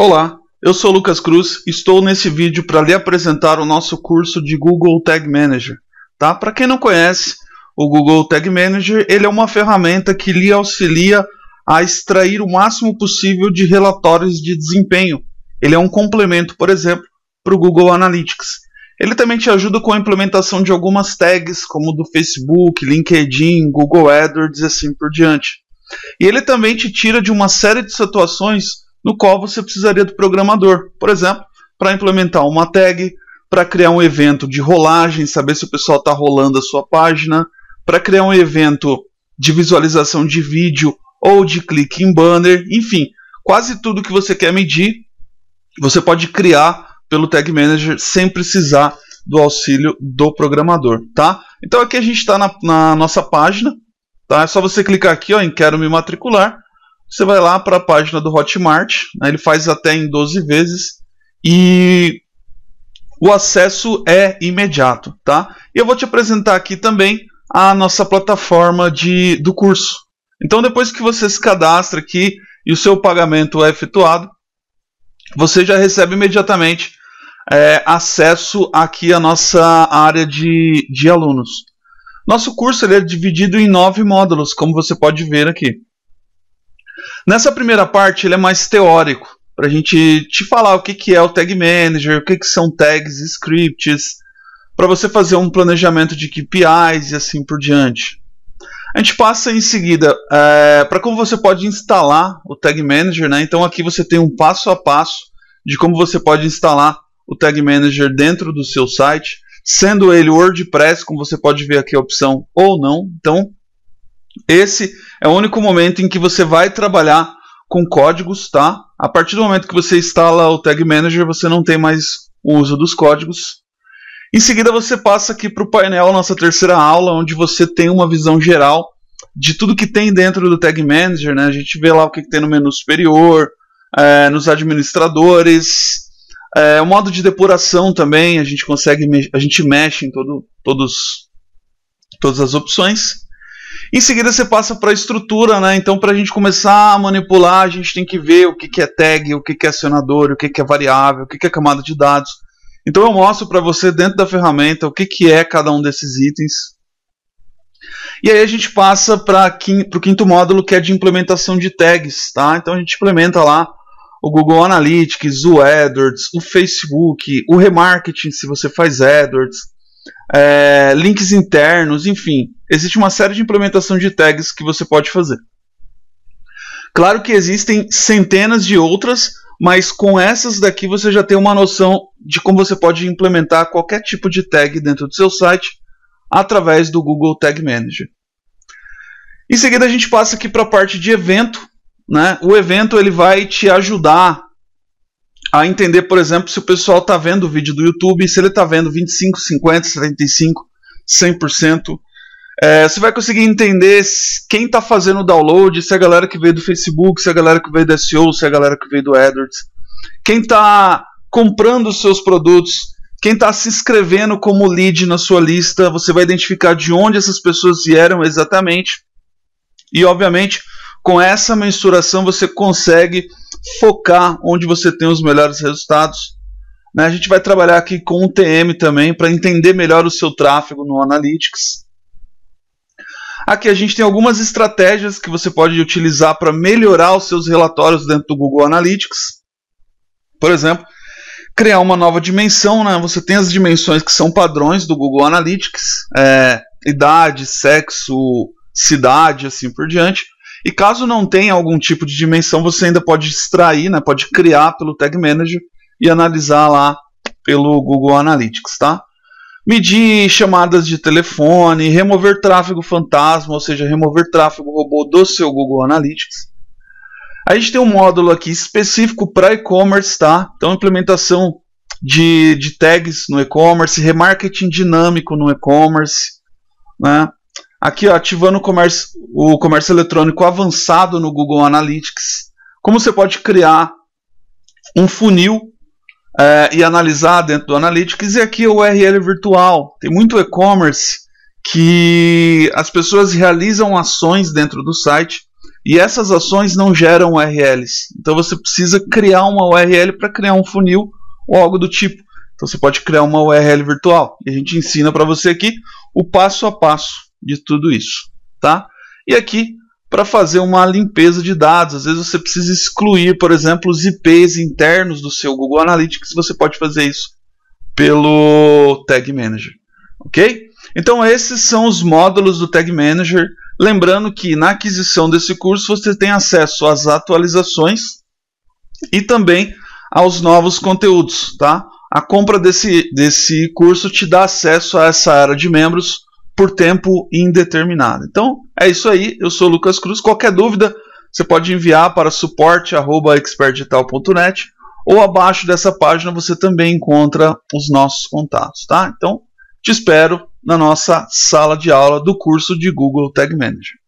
Olá, eu sou Lucas Cruz e estou nesse vídeo para lhe apresentar o nosso curso de Google Tag Manager. Tá? Para quem não conhece, o Google Tag Manager ele é uma ferramenta que lhe auxilia a extrair o máximo possível de relatórios de desempenho. Ele é um complemento, por exemplo, para o Google Analytics. Ele também te ajuda com a implementação de algumas tags, como do Facebook, LinkedIn, Google AdWords e assim por diante. E ele também te tira de uma série de situações no qual você precisaria do programador, por exemplo, para implementar uma tag, para criar um evento de rolagem, saber se o pessoal está rolando a sua página, para criar um evento de visualização de vídeo ou de clique em banner, enfim, quase tudo que você quer medir, você pode criar pelo Tag Manager sem precisar do auxílio do programador, tá? Então aqui a gente está na, na, nossa página, tá? É só você clicar aqui ó, em Quero me matricular você vai lá para a página do Hotmart, né, ele faz até em 12 vezes e o acesso é imediato, tá? E eu vou te apresentar aqui também a nossa plataforma de, do curso. Então, depois que você se cadastra aqui e o seu pagamento é efetuado, você já recebe imediatamente é, acesso aqui à nossa área de, de alunos. Nosso curso ele é dividido em nove módulos, como você pode ver aqui. Nessa primeira parte, ele é mais teórico, para a gente te falar o que, que é o Tag Manager, o que, que são tags, scripts, para você fazer um planejamento de KPIs e assim por diante. A gente passa em seguida é, para como você pode instalar o Tag Manager, né? Então aqui você tem um passo a passo de como você pode instalar o Tag Manager dentro do seu site, sendo ele WordPress, como você pode ver aqui a opção ou não. Então esse é o único momento em que você vai trabalhar com códigos, tá? A partir do momento que você instala o Tag Manager, você não tem mais o uso dos códigos. Em seguida, você passa aqui para o painel, nossa terceira aula, onde você tem uma visão geral de tudo que tem dentro do Tag Manager. Né? A gente vê lá o que, que tem no menu superior, é, nos administradores, é, o modo de depuração também. A gente consegue, a gente mexe em todo, todos, todas as opções. Em seguida você passa para a estrutura, né? Então para a gente começar a manipular, a gente tem que ver o que, que é tag, o que, que é acionador, o que, que é variável, o que, que é camada de dados. Então eu mostro para você dentro da ferramenta o que, que é cada um desses itens. E aí a gente passa para o quinto módulo que é de implementação de tags, tá? Então a gente implementa lá o Google Analytics, o AdWords, o Facebook, o remarketing se você faz AdWords, é, links internos, enfim. Existe uma série de implementação de tags que você pode fazer. Claro que existem centenas de outras, mas com essas daqui você já tem uma noção de como você pode implementar qualquer tipo de tag dentro do seu site através do Google Tag Manager. Em seguida a gente passa aqui para a parte de evento, né? O evento ele vai te ajudar a entender, por exemplo, se o pessoal está vendo o vídeo do YouTube, se ele está vendo 25, 50, 75, 100%. É, você vai conseguir entender quem está fazendo o download, se é a galera que veio do Facebook, se é a galera que veio do SEO, se é a galera que veio do AdWords. Quem está comprando os seus produtos, quem está se inscrevendo como lead na sua lista, você vai identificar de onde essas pessoas vieram exatamente. E, obviamente, com essa mensuração você consegue focar onde você tem os melhores resultados. Né? A gente vai trabalhar aqui com o TM também para entender melhor o seu tráfego no Analytics. Aqui a gente tem algumas estratégias que você pode utilizar para melhorar os seus relatórios dentro do Google Analytics. Por exemplo, criar uma nova dimensão. Né? Você tem as dimensões que são padrões do Google Analytics: é, idade, sexo, cidade, assim por diante. E caso não tenha algum tipo de dimensão, você ainda pode extrair, né, pode criar pelo Tag Manager e analisar lá pelo Google Analytics, tá? Medir chamadas de telefone, remover tráfego fantasma, ou seja, remover tráfego robô do seu Google Analytics. A gente tem um módulo aqui específico para e-commerce, tá? Então, implementação de, de tags no e-commerce, remarketing dinâmico no e-commerce, né? Aqui, ó, ativando o comércio, o comércio eletrônico avançado no Google Analytics. Como você pode criar um funil é, e analisar dentro do Analytics. E aqui é o URL virtual. Tem muito e-commerce que as pessoas realizam ações dentro do site e essas ações não geram URLs. Então você precisa criar uma URL para criar um funil ou algo do tipo. Então você pode criar uma URL virtual. E a gente ensina para você aqui o passo a passo de tudo isso, tá? E aqui para fazer uma limpeza de dados, às vezes você precisa excluir, por exemplo, os IPs internos do seu Google Analytics, você pode fazer isso pelo Tag Manager, ok? Então esses são os módulos do Tag Manager, lembrando que na aquisição desse curso você tem acesso às atualizações e também aos novos conteúdos, tá? A compra desse, desse curso te dá acesso a essa área de membros por tempo indeterminado. Então, é isso aí. Eu sou Lucas Cruz. Qualquer dúvida, você pode enviar para suporte@expertdigital.net ou abaixo dessa página você também encontra os nossos contatos, tá? Então, te espero na nossa sala de aula do curso de Google Tag Manager.